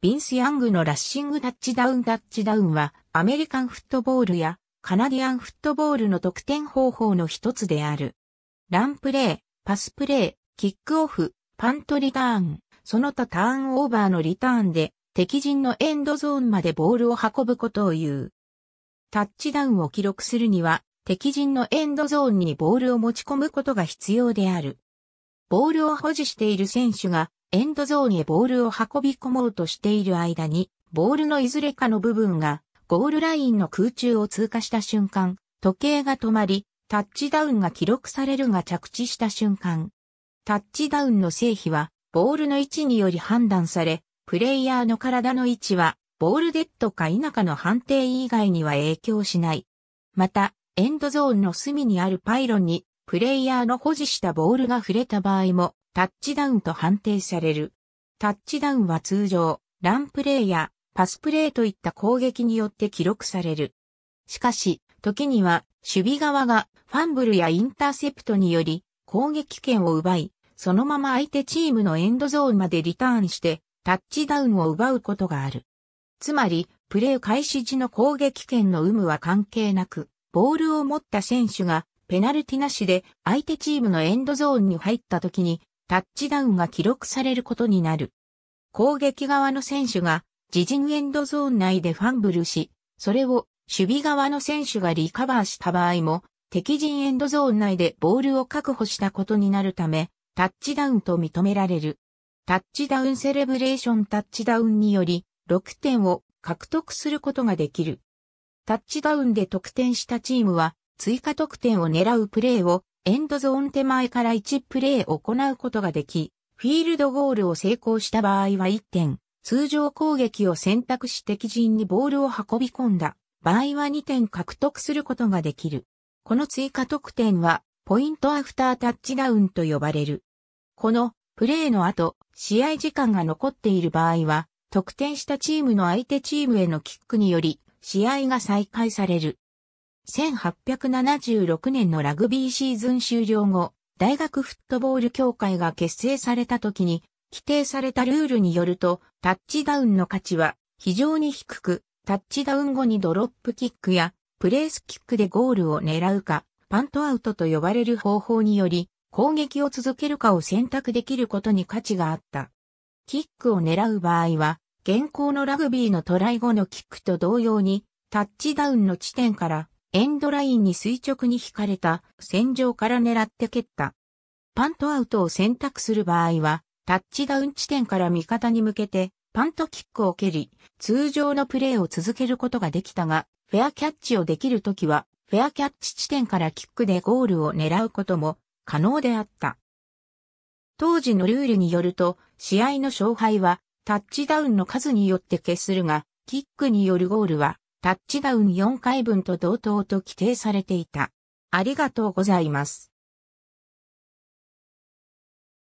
ビンス・ヤングのラッシングタッチダウンタッチダウンは、アメリカンフットボールやカナディアンフットボールの得点方法の一つである。ランプレー、パスプレー、キックオフ、パントリターン、その他ターンオーバーのリターンで、敵陣のエンドゾーンまでボールを運ぶことを言う。タッチダウンを記録するには、敵陣のエンドゾーンにボールを持ち込むことが必要である。ボールを保持している選手がエンドゾーンへボールを運び込もうとしている間に、ボールのいずれかの部分がゴールラインの空中を通過した瞬間、時計が止まり、タッチダウンが記録されるが着地した瞬間。タッチダウンの成否は、ボールの位置により判断され、プレイヤーの体の位置は、ボールデッドか否かの判定以外には影響しない。また、エンドゾーンの隅にあるパイロンに、プレイヤーの保持したボールが触れた場合も、タッチダウンと判定される。タッチダウンは通常、ランプレーやパスプレーといった攻撃によって記録される。しかし、時には守備側がファンブルやインターセプトにより攻撃権を奪い、そのまま相手チームのエンドゾーンまでリターンしてタッチダウンを奪うことがある。つまり、プレー開始時の攻撃権の有無は関係なく、ボールを持った選手がペナルティなしで相手チームのエンドゾーンに入った時にタッチダウンが記録されることになる。攻撃側の選手が自陣エンドゾーン内でファンブルし、それを守備側の選手がリカバーした場合も、敵陣エンドゾーン内でボールを確保したことになるため、タッチダウンと認められる。タッチダウンセレブレーションタッチダウンにより、6点を獲得することができる。タッチダウンで得点したチームは、追加得点を狙うプレーをエンドゾーン手前から1プレーを行うことができ、フィールドゴールを成功した場合は1点、通常攻撃を選択し敵陣にボールを運び込んだ場合は2点獲得することができる。この追加得点は、ポイントアフタータッチダウンと呼ばれる。この、プレーの後、試合時間が残っている場合は、得点したチームの相手チームへのキックにより、試合が再開される。1876年のラグビーシーズン終了後、大学フットボール協会が結成された時に、規定されたルールによると、タッチダウンの価値は非常に低く、タッチダウン後にドロップキックやプレースキックでゴールを狙うか、パントアウトと呼ばれる方法により、攻撃を続けるかを選択できることに価値があった。キックを狙う場合は、現行のラグビーのトライ後のキックと同様に、タッチダウンの地点からエンドラインに垂直に引かれた線上から狙って蹴った。パントアウトを選択する場合は、タッチダウン地点から味方に向けて、パントキックを蹴り、通常のプレーを続けることができたが、フェアキャッチをできるときは、フェアキャッチ地点からキックでゴールを狙うことも可能であった。当時のルールによると、試合の勝敗はタッチダウンの数によって決するが、キックによるゴールはタッチダウン4回分と同等と規定されていた。ありがとうございます。